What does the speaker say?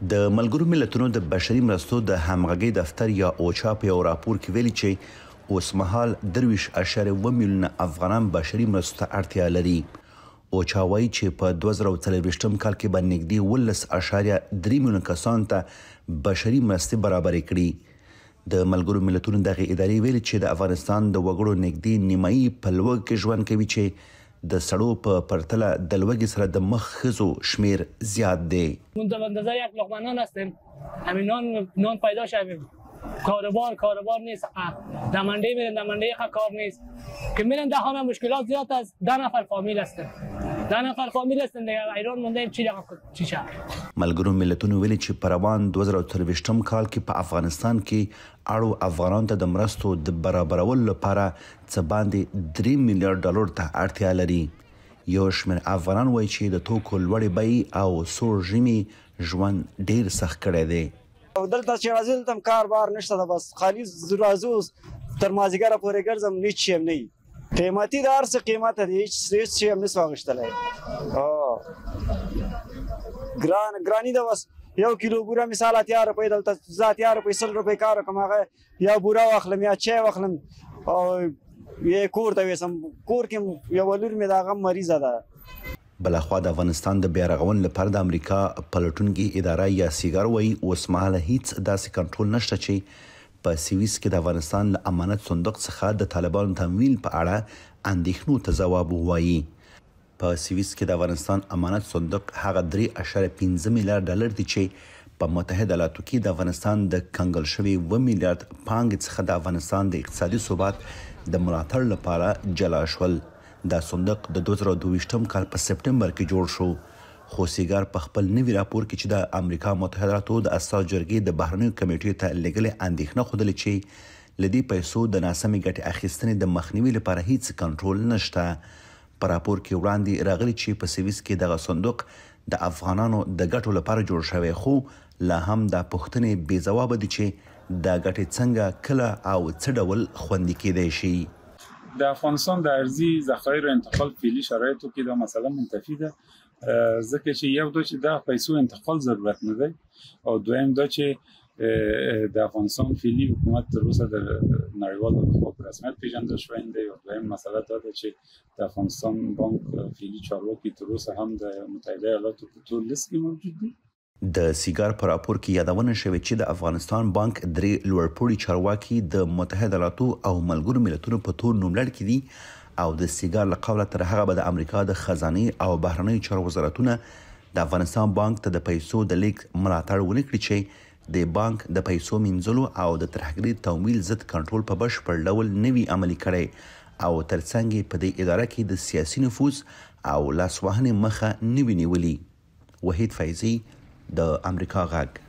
د ملګرو ملتونو د بشري مرستو د همغږي دفتر یا اوچا په یو راپور کې ویلي چې اوسمهال درویش اشاره و میلیون افغانان بشري مرستو ته اړتیا لري اوچا وایي چې په 2023م کال کې باندې نږدې 1.3 میلیون کسان ته بشري مرستې برابر کړي د ملګرو ملتونو دغه ادارې ویلي چې د افغانستان د وګړو نږدې نیمایي په لوګ کې ژوند کوي چې د سړو په پرتله د لوګي سره د مخ خزو شمیر زیات دی من به اندازه یک لقمه نان هستیم همین نان نان پیدا شویم کاروبار کاروبار نیست دمنده میرن دمنده کار نیست که میرن دهانه مشکلات زیاد از ده نفر فامیل هستن دا نفر خو ملي څنګه ایران مونږ چې دا چې شا ملګرو ملتونو ویلي چې پر روان 2023م کال کې په افغانستان کې اړو افغانان ته د مرستو د برابرولو لپاره څه باندې 3 میلیارډ ډالر ته اړتیا لري یو شمېر افغانان وایي چې د توکو لوړې بیې او سور ژمي ژوند ډیر سخت کړی دی او دلته چې راځي دلته کار بار نشته بس خالي زرازو تر مازیګر پورې ګرځم نشم نه قیمتي دار څه قیمته دی هیڅ شي هم نسو غشتلای او ګران ګرانی دا وس یو کیلو ګوره مثال 10 روپۍ دلته ذات 10 روپۍ 100 روپۍ کار کوم هغه یا بورا واخلم یا چای واخلم او یې کور ته وسم کور کې یو ولور مې دا غم مریض ده بلخوا د افغانستان د بیارغون لپاره د امریکا پلټونګي اداره یا سیګار وای اوس مهاله هیڅ داسې کنټرول نشته چې په سويس کې د افغانستان له امانت صندوق څخه د طالبانو تمویل په اړه اندېښنو ته ځواب ووایي په سويس کې د افغانستان امانت صندوق هغه 3.5 میلیارډ ډالر دی چې په متحده ایالاتو کې د افغانستان د کنګل شوی 1 میلیارډ پانګ څخه د افغانستان د اقتصادي ثبات د ملاتړ لپاره جلا شول دا صندوق د 2022م کال په سپټمبر کې جوړ شو خو سیګار په خپل نوي راپور کې چې د امریکا متحده ایالاتو د اساس جرګې د بهرنیو کمیټې ته لګلې اندېښنه خودلې چې لدی پیسو د ناسمې ګټې اخیستنې د مخنیوي لپاره هیڅ کنټرول نشته په راپور کې وړاندې راغلی چې په سويس کې دغه صندوق د افغانانو د ګټو لپاره جوړ شوی خو لا هم د پښتنې بې جواب دي چې د ګټې څنګه کله او څه ډول خوندې کېدای شي د افغانستان د ارزي ذخایر انتقال فعلی شرایطو کې دا مسله منتفی ده ځکه چې یو د چې د پیسو انتقال ضرورت نه دی او دویم دا چې د افغانستان فعلی حکومت تر اوسه د نړیوال حقوق رسمیت پیژندل شوی دی او دویم مسله دا ده چې د افغانستان بانک فعلی چارواکي تر اوسه هم د متحده ایالاتو په ټول لیست کې موجود دی د سیګار پر راپور کې یادونه شوې چې د افغانستان بانک درې لوړپوړي چارواکي د متحده ایالاتو او ملګرو ملتونو په تور نوملړ کې دي او د سیګار له قوله تر هغه به د امریکا د خزانه او بهرنیو چارو وزارتونه د افغانستان بانک ته د پیسو د لیک ملاتړ ونکړي چې د بانک د پیسو منځلو او د ترهګری تمویل ضد کنټرول په بشپړ ډول نوي عملی کړي او ترڅنګ په دې اداره کې د سیاسي نفوذ او لاسوهنې مخه نوي نیولي وحید فیضی د امریکا غږ